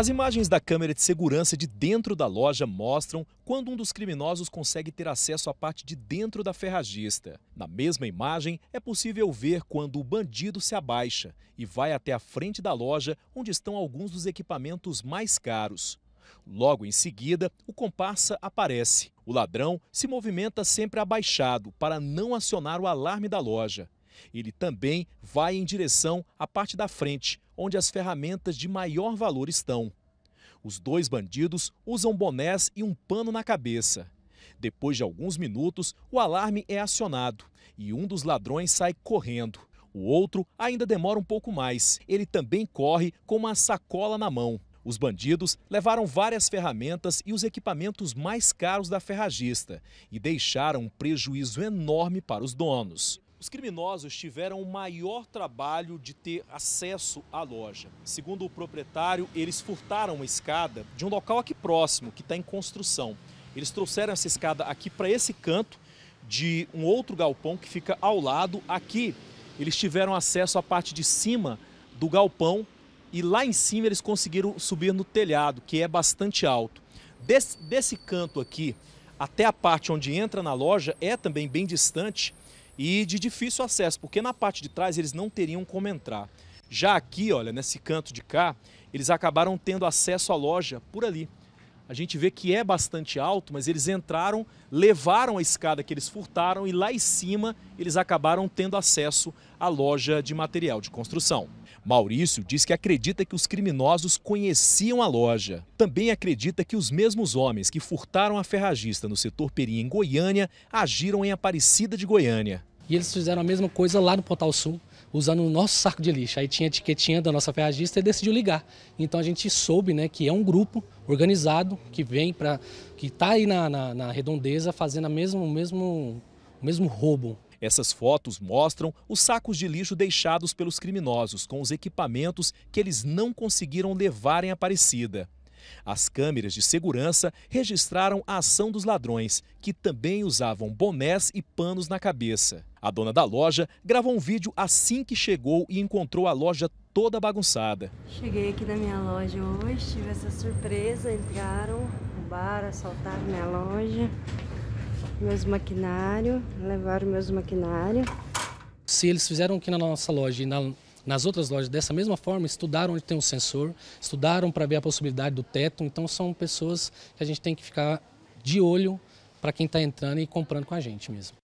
As imagens da câmera de segurança de dentro da loja mostram quando um dos criminosos consegue ter acesso à parte de dentro da ferragista. Na mesma imagem, é possível ver quando o bandido se abaixa e vai até a frente da loja, onde estão alguns dos equipamentos mais caros. Logo em seguida, o comparsa aparece. O ladrão se movimenta sempre abaixado para não acionar o alarme da loja. Ele também vai em direção à parte da frente, onde as ferramentas de maior valor estão. Os dois bandidos usam bonés e um pano na cabeça. Depois de alguns minutos, o alarme é acionado e um dos ladrões sai correndo. O outro ainda demora um pouco mais. Ele também corre com uma sacola na mão. Os bandidos levaram várias ferramentas e os equipamentos mais caros da ferragista e deixaram um prejuízo enorme para os donos. Os criminosos tiveram o maior trabalho de ter acesso à loja. Segundo o proprietário, eles furtaram uma escada de um local aqui próximo, que está em construção. Eles trouxeram essa escada aqui para esse canto de um outro galpão que fica ao lado. Aqui, eles tiveram acesso à parte de cima do galpão e lá em cima eles conseguiram subir no telhado, que é bastante alto. Des, desse canto aqui até a parte onde entra na loja é também bem distante e de difícil acesso, porque na parte de trás eles não teriam como entrar. Já aqui, olha, nesse canto de cá, eles acabaram tendo acesso à loja por ali. A gente vê que é bastante alto, mas eles entraram, levaram a escada que eles furtaram e lá em cima eles acabaram tendo acesso à loja de material de construção. Maurício diz que acredita que os criminosos conheciam a loja. Também acredita que os mesmos homens que furtaram a ferragista no setor Peri em Goiânia agiram em Aparecida de Goiânia. E eles fizeram a mesma coisa lá no Portal Sul, usando o nosso saco de lixo. Aí tinha a etiquetinha da nossa ferragista e decidiu ligar. Então a gente soube né, que é um grupo organizado que vem para. que está aí na, na, na, redondeza fazendo a mesmo, o mesmo, o mesmo roubo. Essas fotos mostram os sacos de lixo deixados pelos criminosos com os equipamentos que eles não conseguiram levar em Aparecida. As câmeras de segurança registraram a ação dos ladrões, que também usavam bonés e panos na cabeça. A dona da loja gravou um vídeo assim que chegou e encontrou a loja toda bagunçada. Cheguei aqui na minha loja hoje, tive essa surpresa, entraram, roubaram, assaltaram minha loja, meus maquinários, levaram meus maquinários. Se eles fizeram aqui na nossa loja e na nas outras lojas dessa mesma forma, estudaram onde tem um sensor, estudaram para ver a possibilidade do teto. Então são pessoas que a gente tem que ficar de olho para quem está entrando e comprando com a gente mesmo.